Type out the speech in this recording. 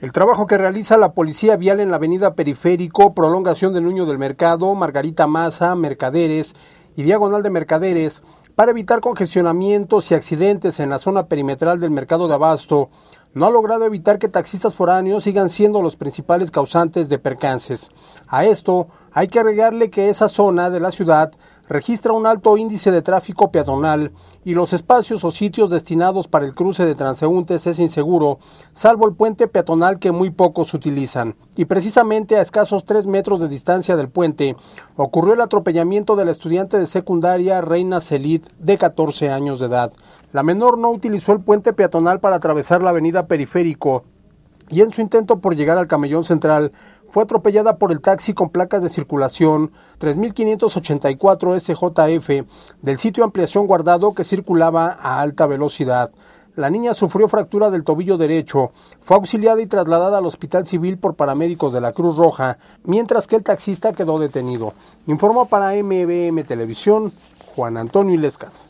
El trabajo que realiza la Policía Vial en la Avenida Periférico, prolongación del Nuño del Mercado, Margarita Maza, Mercaderes y Diagonal de Mercaderes, para evitar congestionamientos y accidentes en la zona perimetral del mercado de abasto, no ha logrado evitar que taxistas foráneos sigan siendo los principales causantes de percances. A esto hay que agregarle que esa zona de la ciudad registra un alto índice de tráfico peatonal y los espacios o sitios destinados para el cruce de transeúntes es inseguro, salvo el puente peatonal que muy pocos utilizan. Y precisamente a escasos 3 metros de distancia del puente ocurrió el atropellamiento de la estudiante de secundaria Reina Celit de 14 años de edad. La menor no utilizó el puente peatonal para atravesar la avenida Periférico y en su intento por llegar al camellón central fue atropellada por el taxi con placas de circulación 3584 SJF del sitio ampliación guardado que circulaba a alta velocidad. La niña sufrió fractura del tobillo derecho, fue auxiliada y trasladada al Hospital Civil por paramédicos de la Cruz Roja, mientras que el taxista quedó detenido. Informa para MBM Televisión Juan Antonio Ilescas.